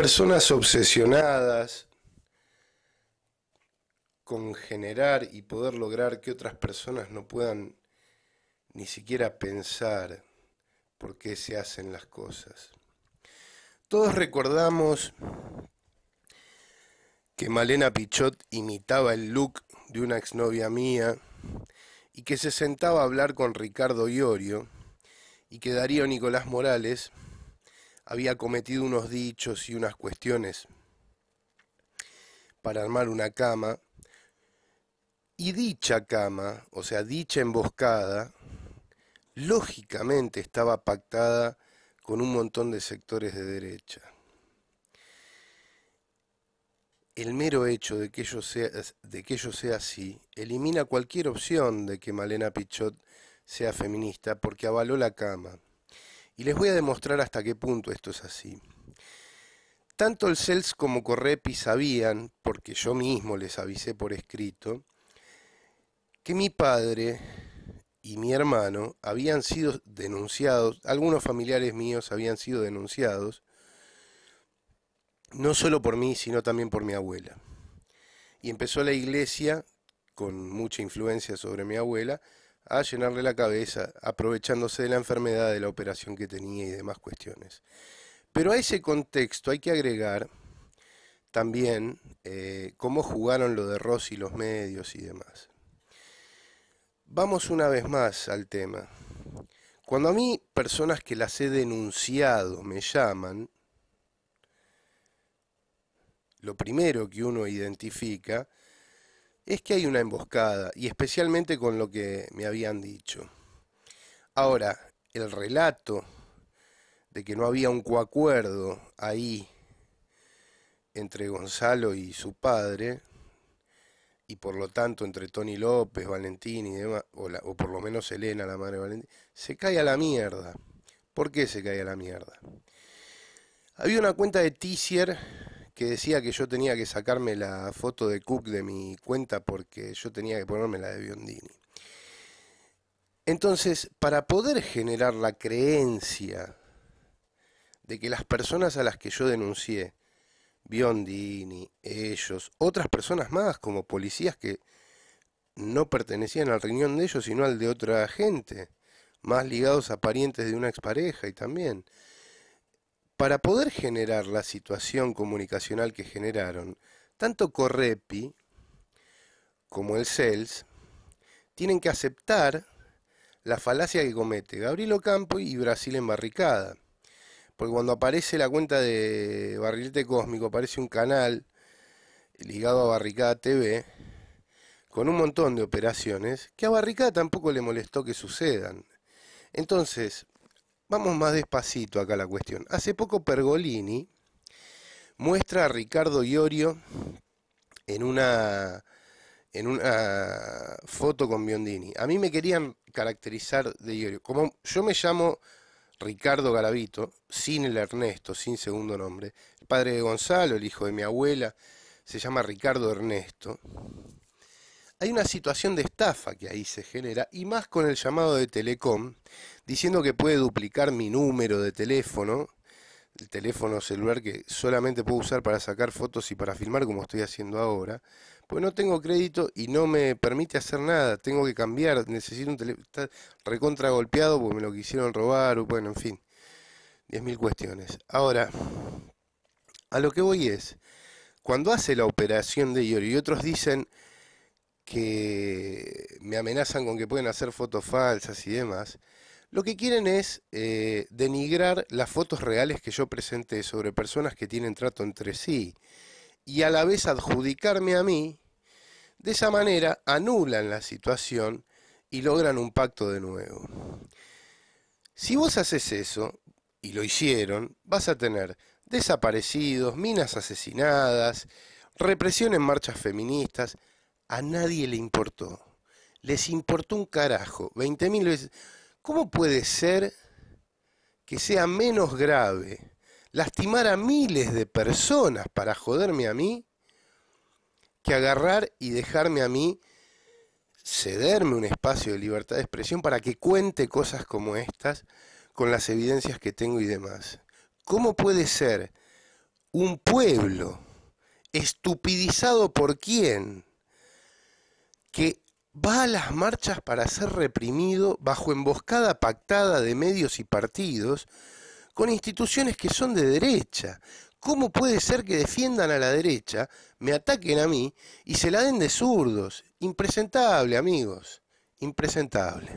personas obsesionadas con generar y poder lograr que otras personas no puedan ni siquiera pensar por qué se hacen las cosas. Todos recordamos que Malena Pichot imitaba el look de una exnovia mía y que se sentaba a hablar con Ricardo Iorio y que Darío Nicolás Morales había cometido unos dichos y unas cuestiones para armar una cama. Y dicha cama, o sea, dicha emboscada, lógicamente estaba pactada con un montón de sectores de derecha. El mero hecho de que ello sea, de que ello sea así elimina cualquier opción de que Malena Pichot sea feminista porque avaló la cama. Y les voy a demostrar hasta qué punto esto es así. Tanto el CELS como Correpi sabían, porque yo mismo les avisé por escrito, que mi padre y mi hermano habían sido denunciados, algunos familiares míos habían sido denunciados, no solo por mí, sino también por mi abuela. Y empezó la iglesia, con mucha influencia sobre mi abuela, a llenarle la cabeza, aprovechándose de la enfermedad, de la operación que tenía y demás cuestiones. Pero a ese contexto hay que agregar también eh, cómo jugaron lo de Rossi, los medios y demás. Vamos una vez más al tema. Cuando a mí personas que las he denunciado me llaman, lo primero que uno identifica es que hay una emboscada, y especialmente con lo que me habían dicho. Ahora, el relato de que no había un coacuerdo ahí entre Gonzalo y su padre, y por lo tanto entre Tony López, Valentín y demás, o, por lo menos Elena, la madre de Valentín, se cae a la mierda. ¿Por qué se cae a la mierda? Había una cuenta de Tizier que decía que yo tenía que sacarme la foto de Cook de mi cuenta porque yo tenía que ponerme la de Biondini. Entonces, para poder generar la creencia de que las personas a las que yo denuncié, Biondini, ellos, otras personas más como policías que no pertenecían al riñón de ellos, sino al de otra gente, más ligados a parientes de una expareja y también para poder generar la situación comunicacional que generaron, tanto Correpi como el CELS tienen que aceptar la falacia que comete Gabriel Ocampo y Brasil en barricada. Porque cuando aparece la cuenta de Barrilete Cósmico, aparece un canal ligado a Barricada TV, con un montón de operaciones, que a Barricada tampoco le molestó que sucedan. Entonces, Vamos más despacito acá la cuestión. Hace poco Pergolini muestra a Ricardo Iorio en una, en una foto con Biondini. A mí me querían caracterizar de Iorio. Como yo me llamo Ricardo Garavito, sin el Ernesto, sin segundo nombre. El padre de Gonzalo, el hijo de mi abuela, se llama Ricardo Ernesto hay una situación de estafa que ahí se genera, y más con el llamado de Telecom, diciendo que puede duplicar mi número de teléfono, el teléfono celular que solamente puedo usar para sacar fotos y para filmar como estoy haciendo ahora, pues no tengo crédito y no me permite hacer nada, tengo que cambiar, necesito un teléfono, está recontra golpeado porque me lo quisieron robar, o bueno, en fin, 10.000 cuestiones. Ahora, a lo que voy es, cuando hace la operación de Iori y otros dicen, que me amenazan con que pueden hacer fotos falsas y demás, lo que quieren es eh, denigrar las fotos reales que yo presenté sobre personas que tienen trato entre sí y a la vez adjudicarme a mí, de esa manera anulan la situación y logran un pacto de nuevo. Si vos haces eso, y lo hicieron, vas a tener desaparecidos, minas asesinadas, represión en marchas feministas, a nadie le importó. Les importó un carajo. mil veces. ¿Cómo puede ser que sea menos grave lastimar a miles de personas para joderme a mí que agarrar y dejarme a mí cederme un espacio de libertad de expresión para que cuente cosas como estas con las evidencias que tengo y demás? ¿Cómo puede ser un pueblo estupidizado por quién? que va a las marchas para ser reprimido bajo emboscada pactada de medios y partidos con instituciones que son de derecha. ¿Cómo puede ser que defiendan a la derecha, me ataquen a mí y se la den de zurdos? Impresentable, amigos. Impresentable.